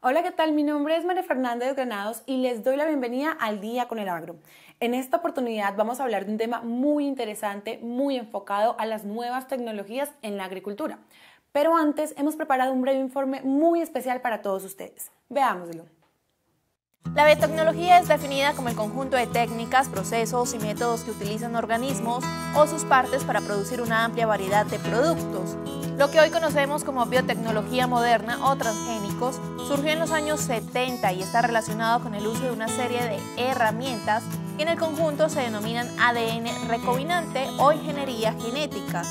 Hola, ¿qué tal? Mi nombre es María Fernández Granados y les doy la bienvenida al Día con el Agro. En esta oportunidad vamos a hablar de un tema muy interesante, muy enfocado a las nuevas tecnologías en la agricultura. Pero antes hemos preparado un breve informe muy especial para todos ustedes. Veámoslo. La biotecnología es definida como el conjunto de técnicas, procesos y métodos que utilizan organismos o sus partes para producir una amplia variedad de productos. Lo que hoy conocemos como biotecnología moderna o transgénicos surgió en los años 70 y está relacionado con el uso de una serie de herramientas que en el conjunto se denominan ADN recombinante o ingeniería genética.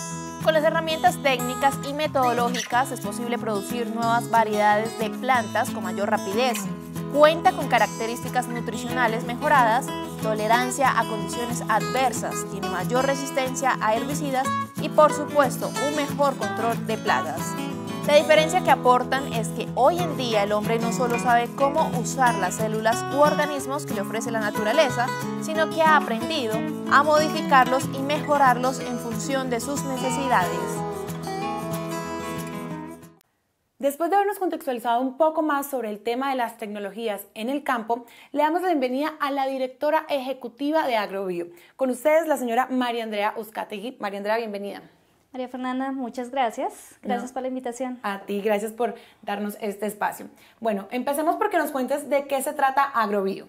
Con las herramientas técnicas y metodológicas es posible producir nuevas variedades de plantas con mayor rapidez, Cuenta con características nutricionales mejoradas, tolerancia a condiciones adversas, tiene mayor resistencia a herbicidas y por supuesto un mejor control de plagas. La diferencia que aportan es que hoy en día el hombre no solo sabe cómo usar las células u organismos que le ofrece la naturaleza, sino que ha aprendido a modificarlos y mejorarlos en función de sus necesidades. Después de habernos contextualizado un poco más sobre el tema de las tecnologías en el campo, le damos la bienvenida a la directora ejecutiva de Agrobio. Con ustedes, la señora María Andrea Uzcategui. María Andrea, bienvenida. María Fernanda, muchas gracias. Gracias por la invitación. A ti, gracias por darnos este espacio. Bueno, empecemos porque nos cuentes de qué se trata Agrobio.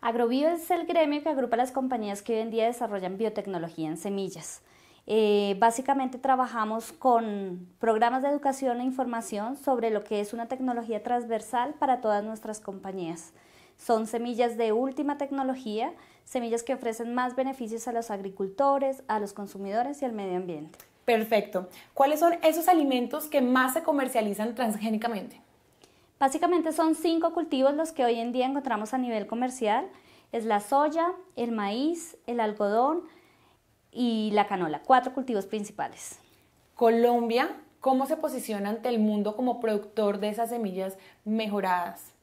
Agrobio es el gremio que agrupa las compañías que hoy en día desarrollan biotecnología en semillas. Eh, básicamente trabajamos con programas de educación e información sobre lo que es una tecnología transversal para todas nuestras compañías. Son semillas de última tecnología, semillas que ofrecen más beneficios a los agricultores, a los consumidores y al medio ambiente. Perfecto. ¿Cuáles son esos alimentos que más se comercializan transgénicamente? Básicamente son cinco cultivos los que hoy en día encontramos a nivel comercial. Es la soya, el maíz, el algodón, y la canola, cuatro cultivos principales. Colombia, ¿cómo se posiciona ante el mundo como productor de esas semillas mejoradas?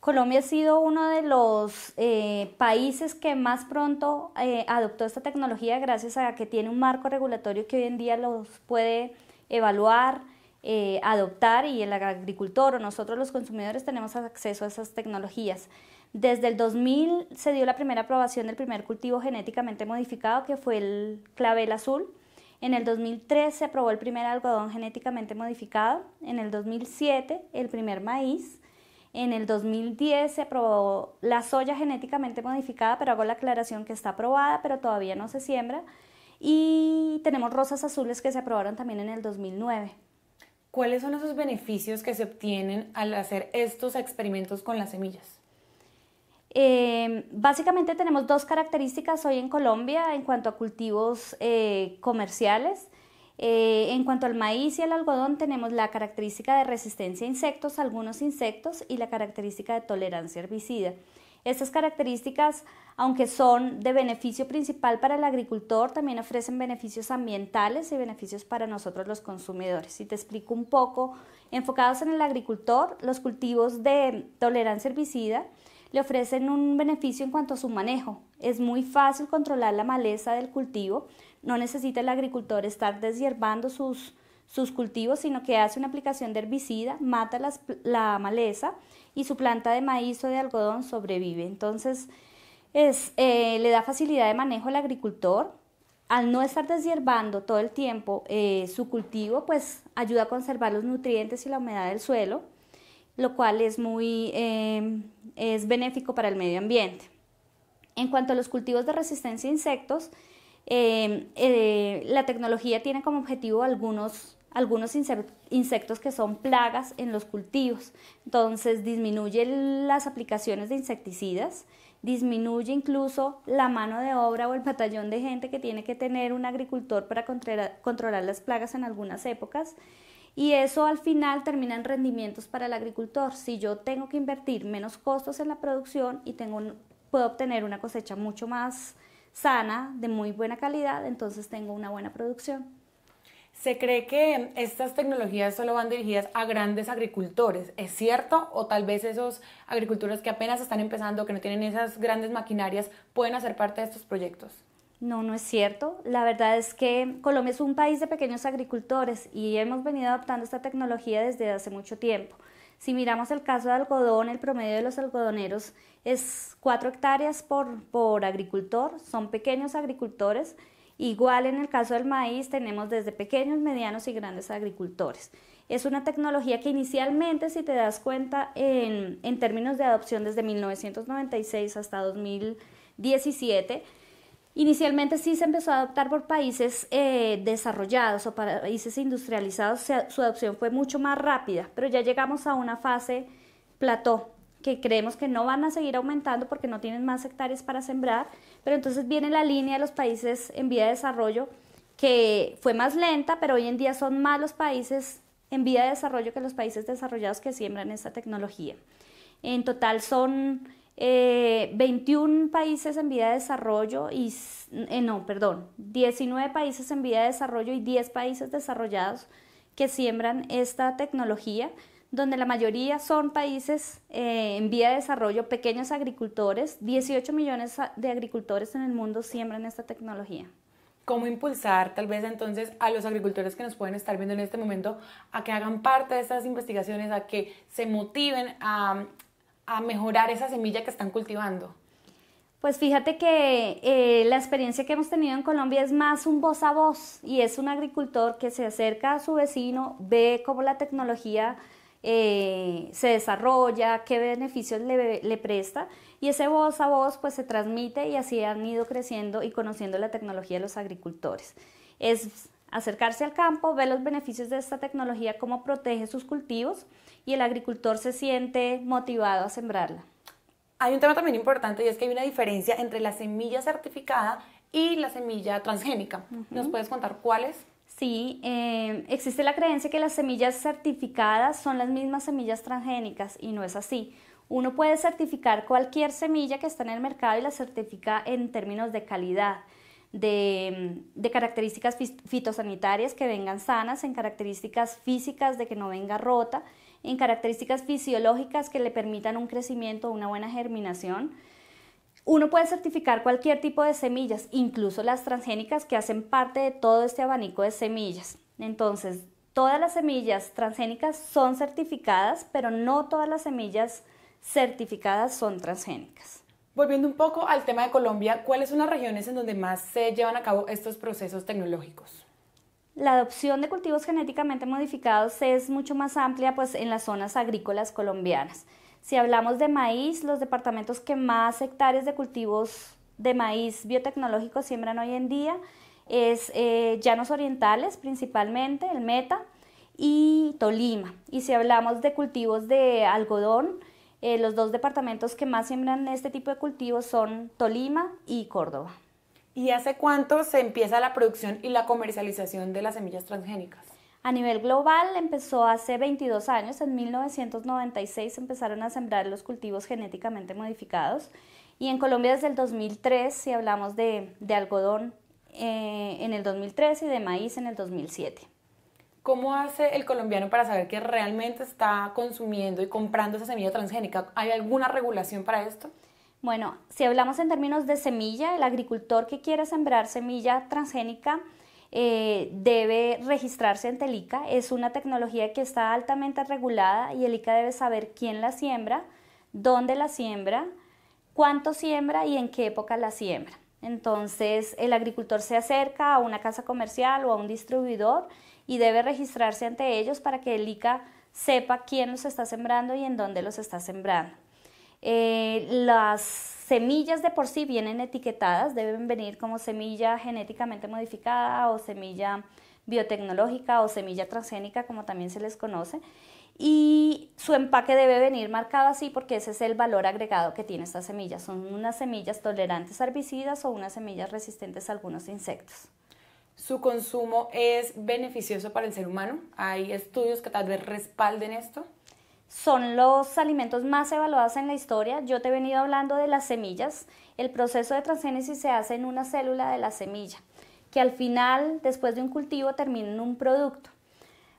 Colombia ha sido uno de los eh, países que más pronto eh, adoptó esta tecnología gracias a que tiene un marco regulatorio que hoy en día los puede evaluar, eh, adoptar y el agricultor o nosotros los consumidores tenemos acceso a esas tecnologías. Desde el 2000 se dio la primera aprobación del primer cultivo genéticamente modificado, que fue el clavel azul. En el 2003 se aprobó el primer algodón genéticamente modificado. En el 2007 el primer maíz. En el 2010 se aprobó la soya genéticamente modificada, pero hago la aclaración que está aprobada, pero todavía no se siembra. Y tenemos rosas azules que se aprobaron también en el 2009. ¿Cuáles son esos beneficios que se obtienen al hacer estos experimentos con las semillas? Em, básicamente tenemos dos características hoy en Colombia en cuanto a cultivos eh, comerciales. Eh, en cuanto al maíz y el algodón tenemos la característica de resistencia a insectos, algunos insectos y la característica de tolerancia herbicida. Estas características, aunque son de beneficio principal para el agricultor, también ofrecen beneficios ambientales y beneficios para nosotros los consumidores. Si te explico un poco, enfocados en el agricultor, los cultivos de tolerancia herbicida le ofrecen un beneficio en cuanto a su manejo. Es muy fácil controlar la maleza del cultivo, no necesita el agricultor estar deshierbando sus, sus cultivos, sino que hace una aplicación de herbicida, mata la maleza y su planta de maíz o de algodón sobrevive. Entonces, eh, le da facilidad de manejo al agricultor. Al no estar deshierbando todo el tiempo eh, su cultivo, pues ayuda a conservar los nutrientes y la humedad del suelo lo cual es muy em, es benéfico para el medio ambiente. En cuanto a los cultivos de resistencia a insectos, em, eh, la tecnología tiene como objetivo algunos, algunos insectos que son plagas en los cultivos. Entonces disminuye las aplicaciones de insecticidas, disminuye incluso la mano de obra o el batallón de gente que tiene que tener un agricultor para controlar las plagas en algunas épocas y eso al final termina en rendimientos para el agricultor. Si yo tengo que invertir menos costos en la producción y puedo obtener una cosecha mucho más sana, de muy buena calidad, entonces tengo una buena producción. Se cree que estas tecnologías solo van dirigidas a grandes agricultores, ¿es cierto? O tal vez esos agricultores que apenas están empezando, que no tienen esas grandes maquinarias, pueden hacer parte de estos proyectos. No, no es cierto. La verdad es que Colombia es un país de pequeños agricultores y hemos venido adoptando esta tecnología desde hace mucho tiempo. Si miramos el caso de algodón, el promedio de los algodoneros es 4 hectáreas por, agricultor, son pequeños agricultores. Igual en el caso del maíz tenemos desde pequeños, medianos y grandes agricultores. Es una tecnología que inicialmente, si te das cuenta, en términos de adopción desde 1996 hasta 2017, Inicialmente sí se empezó a adoptar por países eh, desarrollados o países industrializados, su adopción fue mucho más rápida, pero ya llegamos a una fase plató que creemos que no van a seguir aumentando porque no tienen más hectáreas para sembrar, pero entonces viene la línea de los países en vía de desarrollo que fue más lenta, pero hoy en día son más los países en vía de desarrollo que los países desarrollados que siembran esta tecnología. En total son 21 eh, países en vía de desarrollo y, eh, no, perdón, 19 países en vía de desarrollo y 10 países desarrollados que siembran esta tecnología, donde la mayoría son países eh, en vía de desarrollo, pequeños agricultores, 18 millones de agricultores en el mundo siembran esta tecnología cómo impulsar tal vez entonces a los agricultores que nos pueden estar viendo en este momento a que hagan parte de estas investigaciones, a que se motiven a a mejorar esa semilla que están cultivando? Pues fíjate que eh, la experiencia que hemos tenido en Colombia es más un voz a voz y es un agricultor que se acerca a su vecino, ve cómo la tecnología eh, se desarrolla, qué beneficios le, le, presta y ese voz a voz pues se transmite y así han ido creciendo y conociendo la tecnología de los agricultores. Es acercarse al campo, ver los beneficios de esta tecnología, cómo protege sus cultivos y el agricultor se siente motivado a sembrarla. Hay un tema también importante y es que hay una diferencia entre la semilla certificada y la semilla transgénica. ¿Nos puedes contar cuáles? Sí, eh, existe la creencia que las semillas certificadas son las mismas semillas transgénicas y no es así. Uno puede certificar cualquier semilla que está en el mercado y la certifica en términos de calidad, de mm, características fitosanitarias que vengan sanas, en características físicas de que no venga rota en características fisiológicas que le permitan un crecimiento, una buena germinación. Uno puede certificar cualquier tipo de semillas, incluso las transgénicas que hacen parte de todo este abanico de semillas. Entonces, todas las semillas transgénicas son certificadas, pero no todas las semillas certificadas son transgénicas. Volviendo un poco al tema de Colombia, ¿cuáles son las regiones en donde más se llevan a cabo estos procesos tecnológicos? La adopción de cultivos genéticamente modificados es mucho más amplia pues, en las zonas agrícolas colombianas. Si hablamos de maíz, los departamentos que más hectáreas de cultivos de maíz biotecnológico siembran hoy en día es eh, Llanos Orientales principalmente, el Meta y Tolima. Y si hablamos de cultivos de algodón, eh, los dos departamentos que más siembran este tipo de cultivos son Tolima y Córdoba. ¿Y hace cuánto se empieza la producción y la comercialización de las semillas transgénicas? A nivel global empezó hace 22 años, en 1996 empezaron a sembrar los cultivos genéticamente modificados y en Colombia desde el 2003, si hablamos de, algodón eh, en el 2003 y de maíz en el 2007. ¿Cómo hace el colombiano para saber que realmente está consumiendo y comprando esa semilla transgénica? ¿Hay alguna regulación para esto? Bueno, si hablamos en términos de semilla, el agricultor que quiera sembrar semilla transgénica eh, debe registrarse ante el ICA. Es una tecnología que está altamente regulada y el ICA debe saber quién la siembra, dónde la siembra, cuánto siembra y en qué época la siembra. Entonces el agricultor se acerca a una casa comercial o a un distribuidor y debe registrarse ante ellos para que el ICA sepa quién los está sembrando y en dónde los está sembrando. Eh, las semillas de por sí vienen etiquetadas, deben venir como semilla genéticamente modificada o semilla biotecnológica o semilla transgénica, como también se les conoce. Y su empaque debe venir marcado así porque ese es el valor agregado que tiene esta semilla. Son unas semillas tolerantes a herbicidas o unas semillas resistentes a algunos insectos. ¿Su consumo es beneficioso para el ser humano? ¿Hay estudios que tal vez respalden esto? son los alimentos más evaluados en la historia. Yo te he venido hablando de las semillas. El proceso de transgénesis se hace en una célula de la semilla, que al final, después de un cultivo, termina en un producto.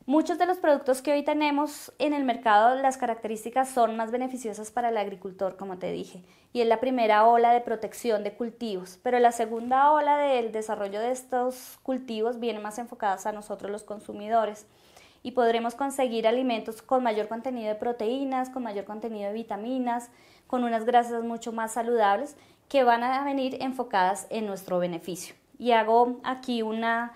Muchos de los productos que hoy tenemos en el mercado, las características son más beneficiosas para el agricultor, como te dije, y es la primera ola de protección de cultivos, pero la segunda ola del desarrollo de estos cultivos viene más enfocadas a nosotros los consumidores y podremos conseguir alimentos con mayor contenido de proteínas, con mayor contenido de vitaminas, con unas grasas mucho más saludables que van a venir enfocadas en nuestro beneficio. Y hago aquí una,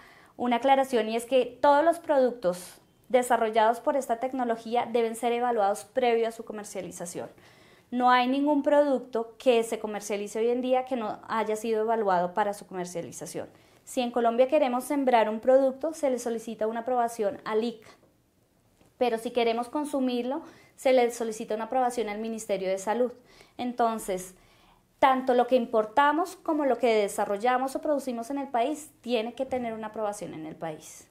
aclaración y es que todos los productos desarrollados por esta tecnología deben ser evaluados previo a su comercialización. No hay ningún producto que se comercialice hoy en día que no haya sido evaluado para su comercialización. Si en Colombia queremos sembrar un producto, se le solicita una aprobación al ICA, pero si queremos consumirlo, se le solicita una aprobación al Ministerio de Salud. Entonces, tanto lo que importamos como lo que desarrollamos o producimos en el país tiene que tener una aprobación en el país.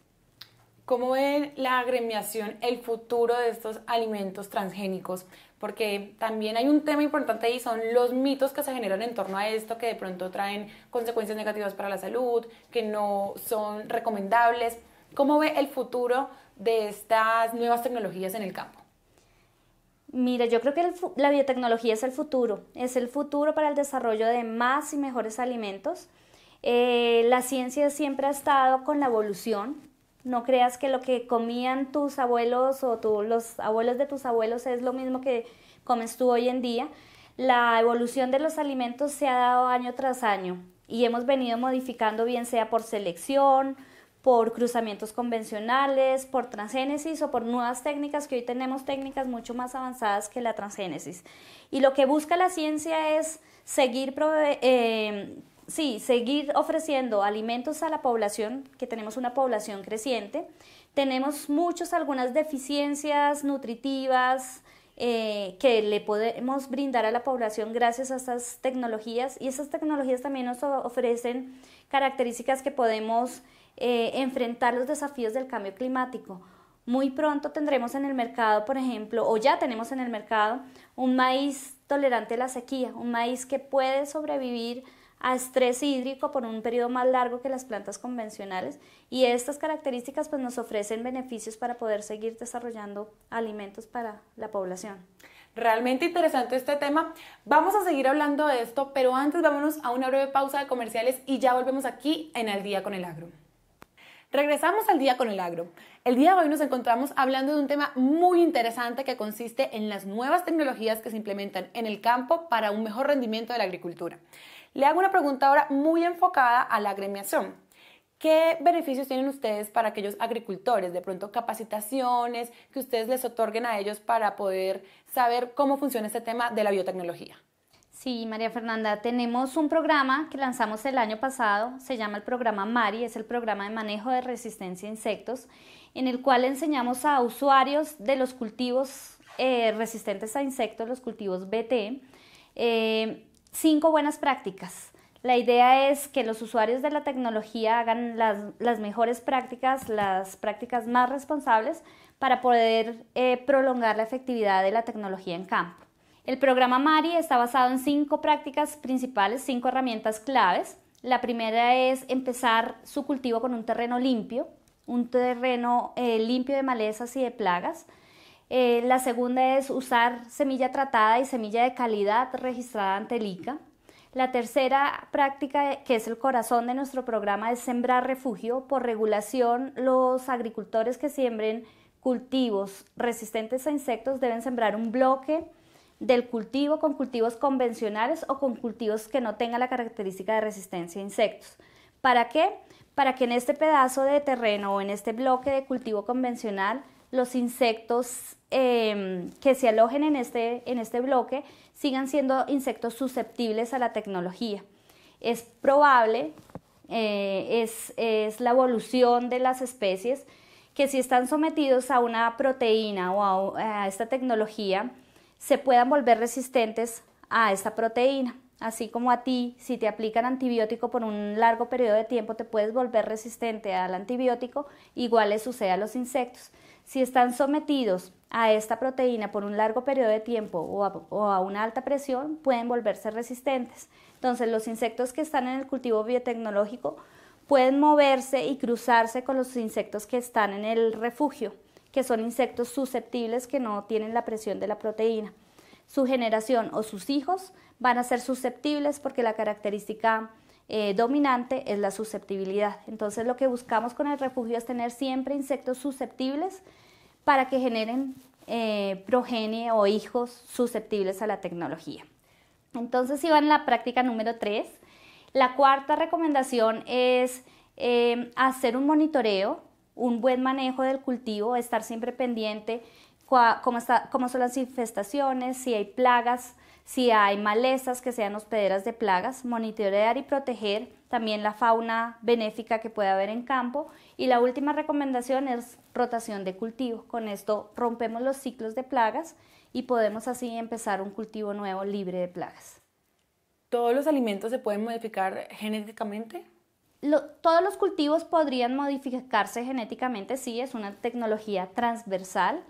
¿Cómo ven la agremiación, el futuro de estos alimentos transgénicos? porque también hay un tema importante ahí, son los mitos que se generan en torno a esto, que de pronto traen consecuencias negativas para la salud, que no son recomendables. ¿Cómo ve el futuro de estas nuevas tecnologías en el campo? Mira, yo creo que la biotecnología es el futuro, es el futuro para el desarrollo de más y mejores alimentos. Eh, la ciencia siempre ha estado con la evolución, no creas que lo que comían tus abuelos o los abuelos de tus abuelos es lo mismo que comes tú hoy en día. La evolución de los alimentos se ha dado año tras año y hemos venido modificando bien sea por selección, por cruzamientos convencionales, por transgénesis o por nuevas técnicas que hoy tenemos técnicas mucho más avanzadas que la transgénesis. Y lo que busca la ciencia es seguir eh, sí, seguir ofreciendo alimentos a la población, que tenemos una población creciente. Tenemos muchas, algunas deficiencias nutritivas eh, que le podemos brindar a la población gracias a estas tecnologías y estas tecnologías también nos ofrecen características que podemos eh, enfrentar los desafíos del cambio climático. Muy pronto tendremos en el mercado, por ejemplo, o ya tenemos en el mercado, un maíz tolerante a la sequía, un maíz que puede sobrevivir a estrés hídrico por un periodo más largo que las plantas convencionales y estas características pues, nos ofrecen beneficios para poder seguir desarrollando alimentos para la población. Realmente interesante este tema. Vamos a seguir hablando de esto, pero antes vámonos a una breve pausa de comerciales y ya volvemos aquí en Al Día con el Agro. Regresamos al día con el agro. El día de hoy nos encontramos hablando de un tema muy interesante que consiste en las nuevas tecnologías que se implementan en el campo para un mejor rendimiento de la agricultura. Le hago una pregunta ahora muy enfocada a la agremiación. ¿Qué beneficios tienen ustedes para aquellos agricultores? De pronto capacitaciones que ustedes les otorguen a ellos para poder saber cómo funciona este tema de la biotecnología. Sí, María Fernanda, tenemos un programa que lanzamos el año pasado, se llama el programa MARI, es el programa de manejo de resistencia a insectos, en el cual enseñamos a usuarios de los cultivos eh, resistentes a insectos, los cultivos BT, eh, Cinco buenas prácticas. La idea es que los usuarios de la tecnología hagan las, mejores prácticas, las prácticas más responsables para poder eh, prolongar la efectividad de la tecnología en campo. El programa MARI está basado en cinco prácticas principales, cinco herramientas claves. La primera es empezar su cultivo con un terreno limpio, un terreno eh, limpio de malezas y de plagas. Eh, la segunda es usar semilla tratada y semilla de calidad registrada ante el ICA. La tercera práctica, que es el corazón de nuestro programa, es sembrar refugio. Por regulación, los agricultores que siembren cultivos resistentes a insectos deben sembrar un bloque del cultivo con cultivos convencionales o con cultivos que no tengan la característica de resistencia a insectos. ¿Para qué? Para que en este pedazo de terreno o en este bloque de cultivo convencional los insectos em, que se alojen este, en este, bloque sigan siendo insectos susceptibles a la tecnología. Es probable, eh, es, la evolución de las especies, que si están sometidos a una proteína o a, esta tecnología, se puedan volver resistentes a esta proteína. Así como a ti, si te aplican antibiótico por un largo periodo de tiempo, te puedes volver resistente al antibiótico, igual le sucede a los insectos. Si están sometidos a esta proteína por un largo periodo de tiempo o a, una alta presión, pueden volverse resistentes. Entonces, los insectos que están en el cultivo biotecnológico pueden moverse y cruzarse con los insectos que están en el refugio, que son insectos susceptibles que no tienen la presión de la proteína. Su generación o sus hijos van a ser susceptibles porque la característica eh, dominante es la susceptibilidad. Entonces lo que buscamos con el refugio es tener siempre insectos susceptibles para que generen eh, progenie o hijos susceptibles a la tecnología. Entonces iba en la práctica número 3. La cuarta recomendación es eh, hacer un monitoreo, un buen manejo del cultivo, estar siempre pendiente cómo, cómo son las infestaciones, si hay plagas, si hay malezas que sean hospederas de plagas, monitorear y proteger también la fauna benéfica que puede haber en campo y la última recomendación es rotación de cultivo. Con esto rompemos los ciclos de plagas y podemos así empezar un cultivo nuevo libre de plagas. ¿Todos los alimentos se pueden modificar genéticamente? todos los cultivos podrían modificarse genéticamente, sí, es una tecnología transversal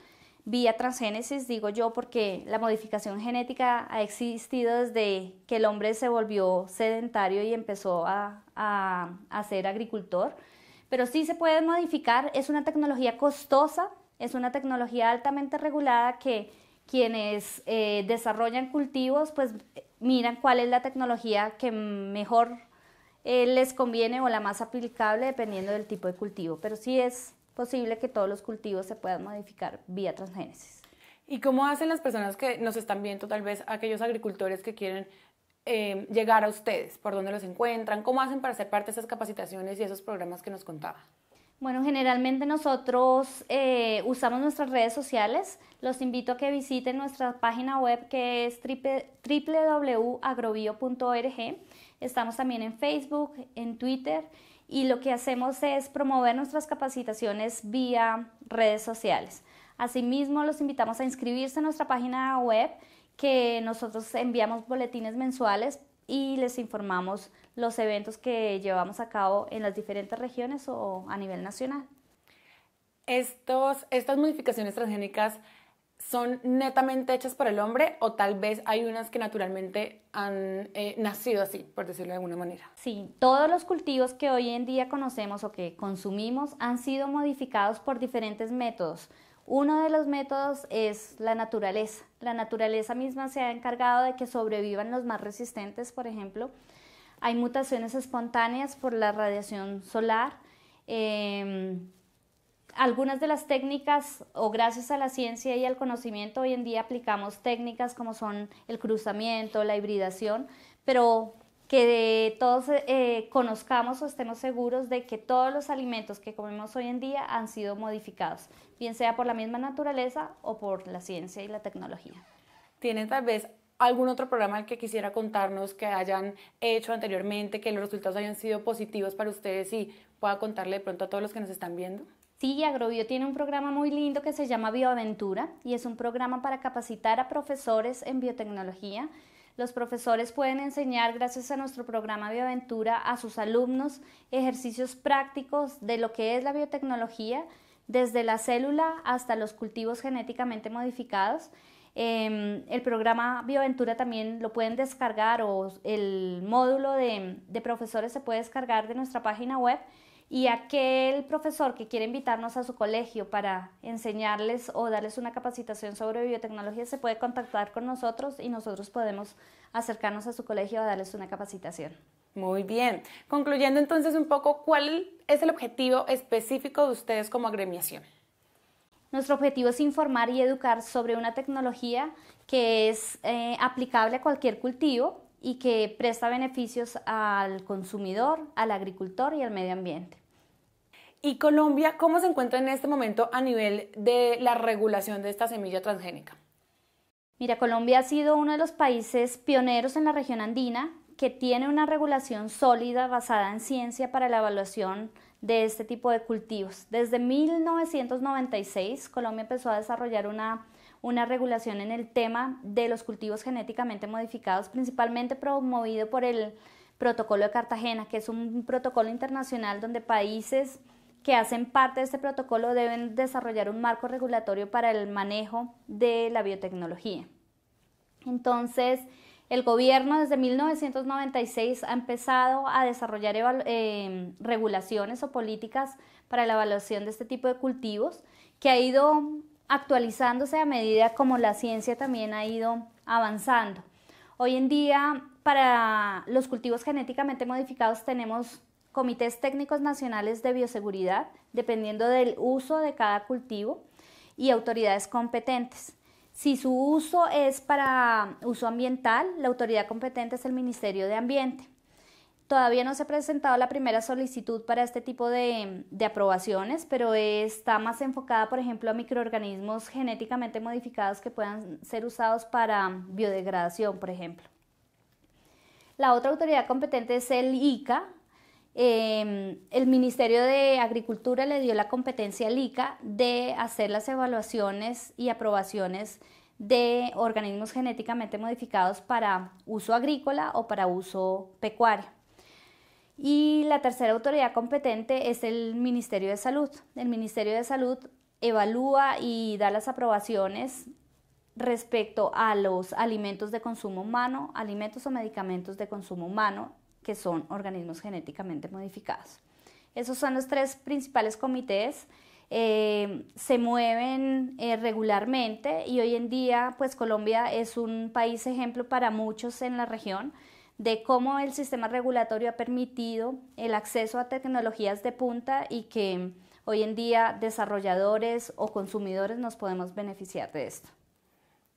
vía transgénesis, digo yo, porque la modificación genética ha existido desde que el hombre se volvió sedentario y empezó a, a, ser agricultor. Pero sí se puede modificar, es una tecnología costosa, es una tecnología altamente regulada que quienes eh, desarrollan cultivos pues miran cuál es la tecnología que mejor eh, les conviene o la más aplicable dependiendo del tipo de cultivo. Pero sí es posible que todos los cultivos se puedan modificar vía transgénesis. ¿Y cómo hacen las personas que nos están viendo, tal vez aquellos agricultores que quieren em, llegar a ustedes? ¿Por dónde los encuentran? ¿Cómo hacen para ser parte de esas capacitaciones y esos programas que nos contaba? Bueno, generalmente nosotros eh, usamos nuestras redes sociales. Los invito a que visiten nuestra página web que es www.agrobio.org. Estamos también en Facebook, en Twitter y lo que hacemos es promover nuestras capacitaciones vía redes sociales. Asimismo, los invitamos a inscribirse en nuestra página web que nosotros enviamos boletines mensuales y les informamos los eventos que llevamos a cabo en las diferentes regiones o a nivel nacional. Estos, estas modificaciones transgénicas son netamente hechas por el hombre o tal vez hay unas que naturalmente han eh, nacido así, por decirlo de alguna manera. Sí, todos los cultivos que hoy en día conocemos o que consumimos han sido modificados por diferentes métodos. Uno de los métodos es la naturaleza. La naturaleza misma se ha encargado de que sobrevivan los más resistentes, por ejemplo. Hay mutaciones espontáneas por la radiación solar. Em, algunas de las técnicas o gracias a la ciencia y al conocimiento hoy en día aplicamos técnicas como son el cruzamiento, la hibridación, pero que todos eh, conozcamos o estemos seguros de que todos los alimentos que comemos hoy en día han sido modificados, bien sea por la misma naturaleza o por la ciencia y la tecnología. ¿Tiene tal vez algún otro programa que quisiera contarnos que hayan hecho anteriormente, que los resultados hayan sido positivos para ustedes y pueda contarle de pronto a todos los que nos están viendo? Sí, Agrobio tiene un programa muy lindo que se llama Bioaventura y es un programa para capacitar a profesores en biotecnología. Los profesores pueden enseñar, gracias a nuestro programa Bioaventura, a sus alumnos ejercicios prácticos de lo que es la biotecnología, desde la célula hasta los cultivos genéticamente modificados. Em, el programa Bioaventura también lo pueden descargar o el módulo de profesores se puede descargar de nuestra página web y aquel profesor que quiere invitarnos a su colegio para enseñarles o darles una capacitación sobre biotecnología se puede contactar con nosotros y nosotros podemos acercarnos a su colegio a darles una capacitación. Muy bien. Concluyendo entonces un poco, ¿cuál es el objetivo específico de ustedes como agremiación? Nuestro objetivo es informar y educar sobre una tecnología que es eh, aplicable a cualquier cultivo y que presta beneficios al consumidor, al agricultor y al medio ambiente. ¿Y Colombia cómo se encuentra en este momento a nivel de la regulación de esta semilla transgénica? Mira, Colombia ha sido uno de los países pioneros en la región andina que tiene una regulación sólida basada en ciencia para la evaluación de este tipo de cultivos. Desde 1996 Colombia empezó a desarrollar una, una regulación en el tema de los cultivos genéticamente modificados, principalmente promovido por el protocolo de Cartagena, que es un protocolo internacional donde países que hacen parte de este protocolo deben desarrollar un marco regulatorio para el manejo de la biotecnología. Entonces, el gobierno desde 1996 ha empezado a desarrollar eh, regulaciones o políticas para la evaluación de este tipo de cultivos, que ha ido actualizándose a medida como la ciencia también ha ido avanzando. Hoy en día, para los cultivos genéticamente modificados tenemos comités técnicos nacionales de bioseguridad, dependiendo del uso de cada cultivo, y autoridades competentes. Si su uso es para uso ambiental, la autoridad competente es el Ministerio de Ambiente. Todavía no se ha presentado la primera solicitud para este tipo de, aprobaciones, pero está más enfocada, por ejemplo, a microorganismos genéticamente modificados que puedan ser usados para biodegradación, por ejemplo. La otra autoridad competente es el ICA, Em, el Ministerio de Agricultura le dio la competencia al ICA de hacer las evaluaciones y aprobaciones de organismos genéticamente modificados para uso agrícola o para uso pecuario. Y la tercera autoridad competente es el Ministerio de Salud. El Ministerio de Salud evalúa y da las aprobaciones respecto a los alimentos de consumo humano, alimentos o medicamentos de consumo humano que son organismos genéticamente modificados. Esos son los tres principales comités. Eh, se mueven eh, regularmente y hoy en día pues Colombia es un país ejemplo para muchos en la región de cómo el sistema regulatorio ha permitido el acceso a tecnologías de punta y que hoy en día desarrolladores o consumidores nos podemos beneficiar de esto.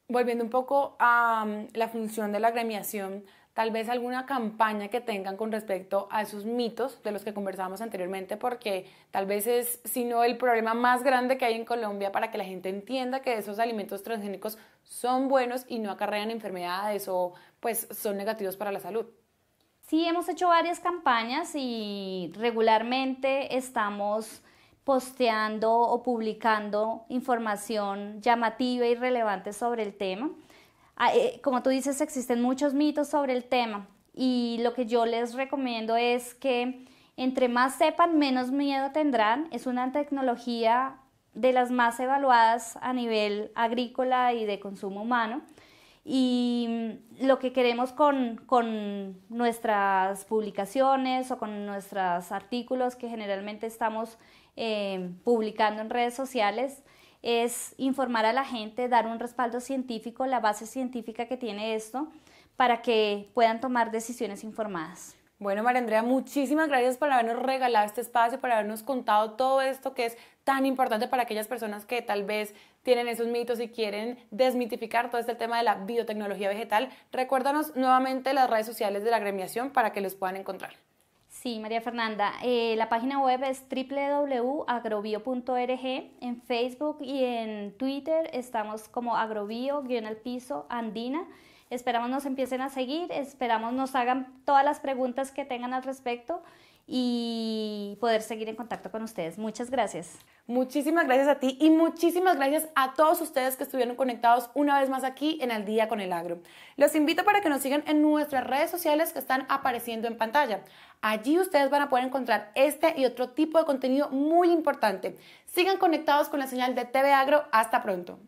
Volviendo un poco a mm, la función de la gremiación tal vez alguna campaña que tengan con respecto a esos mitos de los que conversábamos anteriormente, porque tal vez es, si no, el problema más grande que hay en Colombia para que la gente entienda que esos alimentos transgénicos son buenos y no acarrean enfermedades o pues son negativos para la salud. Sí, hemos hecho varias campañas y regularmente estamos posteando o publicando información llamativa y relevante sobre el tema. Ah, eh, como tú dices, existen muchos mitos sobre el tema y lo que yo les recomiendo es que entre más sepan, menos miedo tendrán. Es una tecnología de las más evaluadas a nivel agrícola y de consumo humano. Y mm, lo que queremos con, con nuestras publicaciones o con nuestros artículos que generalmente estamos eh, publicando en redes sociales es informar a la gente, dar un respaldo científico, la base científica que tiene esto, para que puedan tomar decisiones informadas. Bueno, María Andrea, muchísimas gracias por habernos regalado este espacio, por habernos contado todo esto que es tan importante para aquellas personas que tal vez tienen esos mitos y quieren desmitificar todo este tema de la biotecnología vegetal. Recuérdanos nuevamente las redes sociales de la gremiación para que los puedan encontrar. Sí, María Fernanda. Eh, la página web es www.agrobio.org. En Facebook y en Twitter estamos como agrobio-al piso andina. Esperamos nos empiecen a seguir, esperamos nos hagan todas las preguntas que tengan al respecto y poder seguir en contacto con ustedes. Muchas gracias. Muchísimas gracias a ti y muchísimas gracias a todos ustedes que estuvieron conectados una vez más aquí en El Día con el Agro. Los invito para que nos sigan en nuestras redes sociales que están apareciendo en pantalla. Allí ustedes van a poder encontrar este y otro tipo de contenido muy importante. Sigan conectados con la señal de TV Agro. Hasta pronto.